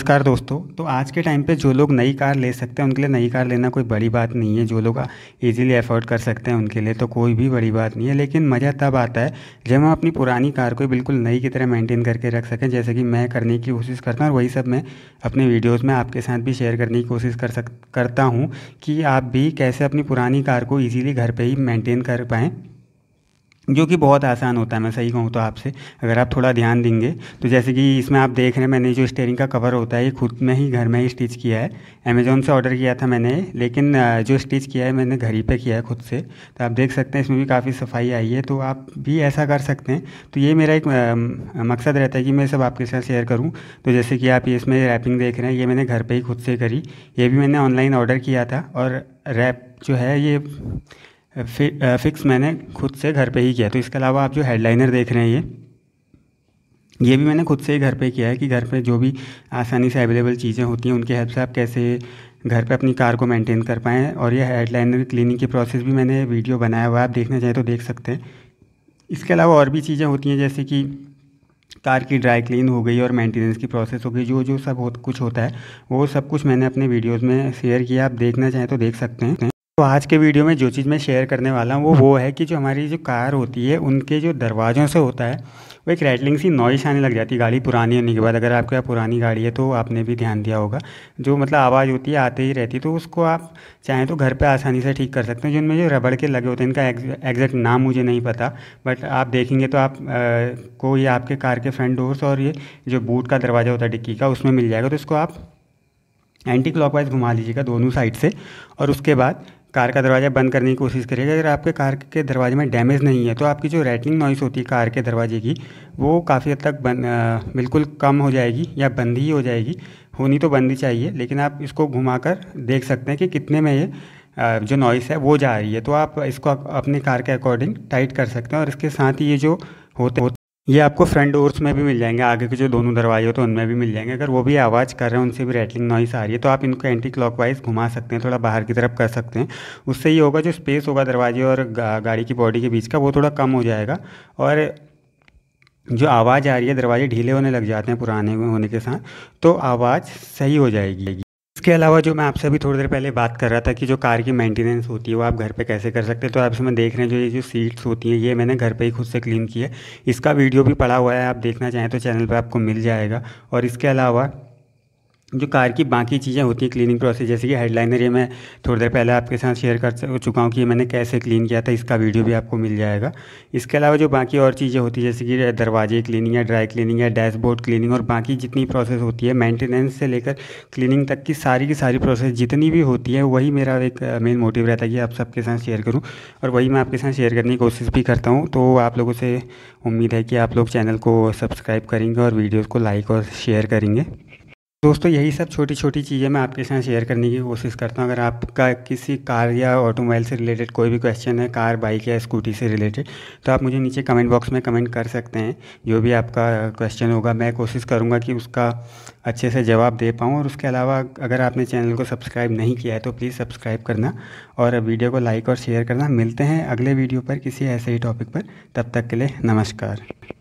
नमस्कार दोस्तों तो आज के टाइम पे जो लोग नई कार ले सकते हैं उनके लिए नई कार लेना कोई बड़ी बात नहीं है जो लोग इजीली अफोर्ड कर सकते हैं उनके लिए तो कोई भी बड़ी बात नहीं है लेकिन मज़ा तब आता है जब हम अपनी पुरानी कार को बिल्कुल नई की तरह मेंटेन करके रख सकें जैसे कि मैं करने की कोशिश करता हूँ और वही सब मैं अपने वीडियोज़ में आपके साथ भी शेयर करने की कोशिश कर सक करता हूँ कि आप भी कैसे अपनी पुरानी कार को ईजिली घर पर ही मैंटेन कर पाएँ जो कि बहुत आसान होता है मैं सही कहूँ तो आपसे अगर आप थोड़ा ध्यान देंगे तो जैसे कि इसमें आप देख रहे हैं मैंने जो स्टेयरिंग का कवर होता है ये खुद में ही घर में ही स्टिच किया है अमेज़ोन से ऑर्डर किया था मैंने लेकिन जो स्टिच किया है मैंने घर ही पे किया है खुद से तो आप देख सकते हैं इसमें भी काफ़ी सफाई आई है तो आप भी ऐसा कर सकते हैं तो ये मेरा एक मकसद रहता है कि मैं सब आपके साथ शेयर करूँ तो जैसे कि आप इसमें रैपिंग देख रहे हैं ये मैंने घर पर ही खुद से करी ये भी मैंने ऑनलाइन ऑर्डर किया था और रैप जो है ये फि, फिक्स मैंने खुद से घर पे ही किया तो इसके अलावा आप जो हेडलाइनर देख रहे हैं ये ये भी मैंने खुद से ही घर पे किया है कि घर पे जो भी आसानी से अवेलेबल चीज़ें होती हैं उनकी हेल्प से आप कैसे घर पे अपनी कार को मेंटेन कर पाएँ और ये हेडलाइनर क्लीनिंग की प्रोसेस भी मैंने वीडियो बनाया हुआ है आप देखना चाहें तो देख सकते हैं इसके अलावा और भी चीज़ें होती हैं जैसे कि कार की ड्राई क्लीन हो गई और मेंटेनेंस की प्रोसेस हो गई जो जो सब हो, कुछ होता है वो सब कुछ मैंने अपने वीडियोज में शेयर किया आप देखना चाहें तो देख सकते हैं तो आज के वीडियो में जो चीज़ मैं शेयर करने वाला हूँ वो वो है कि जो हमारी जो कार होती है उनके जो दरवाज़ों से होता है वो एक रैटलिंग सी नॉइस आने लग जाती है गाड़ी पुरानी होने के बाद अगर आपके यहाँ पुरानी गाड़ी है तो आपने भी ध्यान दिया होगा जो मतलब आवाज़ होती है आते ही रहती है तो उसको आप चाहें तो घर पर आसानी से ठीक कर सकते हैं जिनमें जो रबड़ के लगे होते हैं इनका एग्जैक्ट नाम मुझे नहीं पता बट आप देखेंगे तो आप को ये आपके कार के फ्रंट डोर्स और ये जो बूट का दरवाज़ा होता है डिक्की का उसमें मिल जाएगा तो उसको आप एंटी क्लॉकवाइज घुमा लीजिएगा दोनों साइड से और उसके बाद कार का दरवाज़ा बंद करने की कोशिश करिएगा अगर आपके कार के दरवाजे में डैमेज नहीं है तो आपकी जो रैटलिंग नॉइस होती है कार के दरवाजे की वो काफ़ी हद तक बन आ, बिल्कुल कम हो जाएगी या बंद ही हो जाएगी होनी तो बंद ही चाहिए लेकिन आप इसको घुमाकर देख सकते हैं कि कितने में ये जो नॉइस है वो जा रही है तो आप इसको अपने कार के अकॉर्डिंग टाइट कर सकते हैं और इसके साथ ही ये जो होते ये आपको फ्रंट डोर्स में भी मिल जाएंगे आगे के जो दोनों दरवाजे होते तो हैं उनमें भी मिल जाएंगे अगर वो भी आवाज़ कर रहे हैं उनसे भी रेटलिंग नॉइस आ रही है तो आप इनको एंटी क्लॉकवाइज घुमा सकते हैं थोड़ा बाहर की तरफ कर सकते हैं उससे ये होगा जो स्पेस होगा दरवाजे और गा, गाड़ी की बॉडी के बीच का वो थोड़ा कम हो जाएगा और जो आवाज़ आ रही है दरवाजे ढीले होने लग जाते हैं पुराने होने के साथ तो आवाज़ सही हो जाएगी इसके अलावा जो मैं आपसे अभी थोड़ी देर पहले बात कर रहा था कि जो कार की मेंटेनेंस होती है वो आप घर पे कैसे कर सकते हैं तो आप इसमें देख रहे हैं जो ये जो सीट्स होती हैं ये मैंने घर पे ही खुद से क्लीन की है इसका वीडियो भी पड़ा हुआ है आप देखना चाहें तो चैनल पर आपको मिल जाएगा और इसके अलावा जो कार की बाकी चीज़ें होती हैं क्लीनिंग प्रोसेस जैसे कि हेडलाइनर ये मैं थोड़ी देर पहले आपके साथ शेयर कर चुका हूँ कि मैंने कैसे क्लीन किया था इसका वीडियो भी आपको मिल जाएगा इसके अलावा जो बाकी और चीज़ें होती हैं जैसे कि दरवाजे क्लीनिंग या ड्राई क्लीनिंग या डैशबोर्ड क्लीनिंग और बाकी जितनी प्रोसेस होती है मैंटेनेंस से लेकर क्लीनिंग तक की सारी की सारी प्रोसेस जितनी भी होती है वही मेरा एक मेन मोटिव रहता है कि आप सबके साथ शेयर करूँ और वही मैं आपके साथ शेयर करने की कोशिश भी करता हूँ तो आप लोगों से उम्मीद है कि आप लोग चैनल को सब्सक्राइब करेंगे और वीडियोज़ को लाइक और शेयर करेंगे दोस्तों यही सब छोटी छोटी चीज़ें मैं आपके साथ शेयर करने की कोशिश करता हूँ अगर आपका किसी कार या ऑटोमोबाइल से रिलेटेड कोई भी क्वेश्चन है कार बाइक या स्कूटी से रिलेटेड तो आप मुझे नीचे कमेंट बॉक्स में कमेंट कर सकते हैं जो भी आपका क्वेश्चन होगा मैं कोशिश करूंगा कि उसका अच्छे से जवाब दे पाऊँ और उसके अलावा अगर आपने चैनल को सब्सक्राइब नहीं किया है तो प्लीज़ सब्सक्राइब करना और वीडियो को लाइक और शेयर करना मिलते हैं अगले वीडियो पर किसी ऐसे ही टॉपिक पर तब तक के लिए नमस्कार